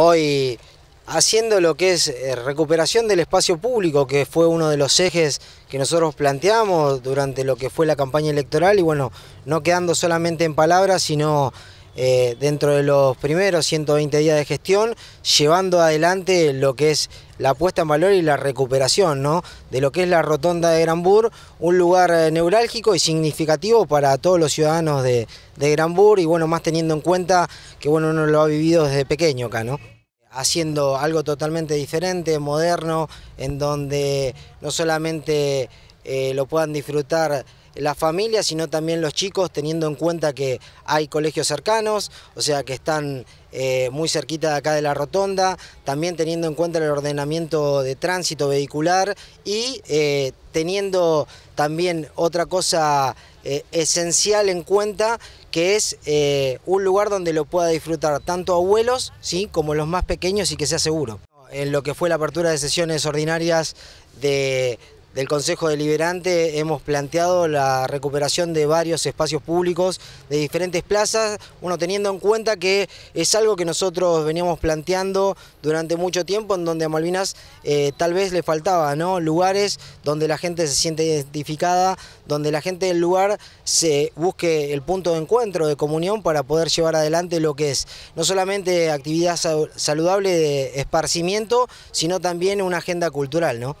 hoy haciendo lo que es eh, recuperación del espacio público, que fue uno de los ejes que nosotros planteamos durante lo que fue la campaña electoral, y bueno, no quedando solamente en palabras, sino eh, dentro de los primeros 120 días de gestión, llevando adelante lo que es la puesta en valor y la recuperación de lo que es la rotonda de Granbur, un lugar eh, neurálgico y significativo para todos los ciudadanos de, Granbur y bueno, más teniendo en cuenta que bueno, uno lo ha vivido desde pequeño acá, ¿no? haciendo algo totalmente diferente, moderno, en donde no solamente eh, lo puedan disfrutar la familia, sino también los chicos, teniendo en cuenta que hay colegios cercanos, o sea que están eh, muy cerquita de acá de la rotonda, también teniendo en cuenta el ordenamiento de tránsito vehicular y eh, teniendo también otra cosa eh, esencial en cuenta que es un lugar donde lo pueda disfrutar tanto abuelos ¿sí? como los más pequeños y que sea seguro. En lo que fue la apertura de sesiones ordinarias de, del Consejo Deliberante hemos planteado la recuperación de varios espacios públicos de diferentes plazas, uno teniendo en cuenta que es algo que nosotros veníamos planteando durante mucho tiempo, en donde a Malvinas eh, tal vez le faltaba ¿no? lugares donde la gente se siente identificada, donde la gente del lugar se busque el punto de encuentro, de comunión para poder llevar adelante lo que es no solamente actividad saludable de esparcimiento, sino también una agenda cultural. ¿no?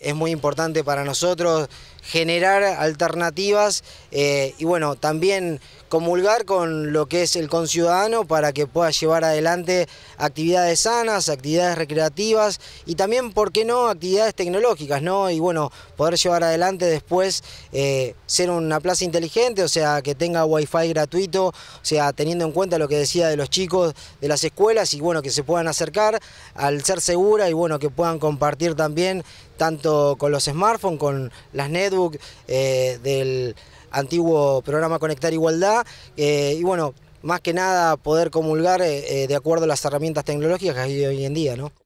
Es muy importante para nosotros generar alternativas eh, y bueno, también comulgar con lo que es el conciudadano para que pueda llevar adelante actividades sanas, actividades recreativas y también, ¿por qué no?, actividades tecnológicas, ¿no? Y bueno, poder llevar adelante después eh, ser una plaza inteligente, o sea, que tenga wifi gratuito, o sea, teniendo en cuenta lo que decía de los chicos de las escuelas y bueno, que se puedan acercar al ser segura y bueno, que puedan compartir también tanto con los smartphones, con las netbooks eh, del antiguo programa Conectar Igualdad. Eh, y bueno, más que nada poder comulgar eh, de acuerdo a las herramientas tecnológicas que hay hoy en día, ¿no?